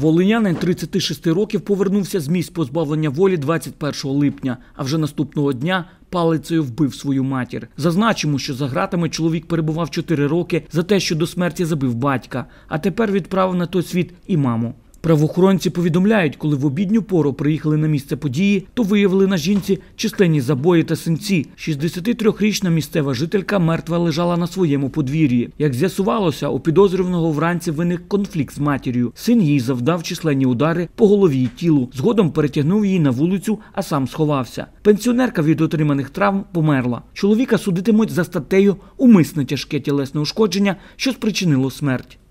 Волинянин 36 років повернувся з місць позбавлення волі 21 липня, а вже наступного дня палицею вбив свою матір. Зазначимо, що за гратами чоловік перебував 4 роки за те, що до смерті забив батька, а тепер відправив на той світ і маму. Правоохоронці повідомляють, коли в обідню пору приїхали на місце події, то виявили на жінці численні забої та синці. 63-річна місцева жителька мертва лежала на своєму подвір'ї. Як з'ясувалося, у підозрюваного вранці виник конфлікт з матір'ю. Син їй завдав численні удари по голові й тілу. Згодом перетягнув її на вулицю, а сам сховався. Пенсіонерка від отриманих травм померла. Чоловіка судитимуть за статтею Умисне тяжке тілесне ушкодження, що спричинило смерть.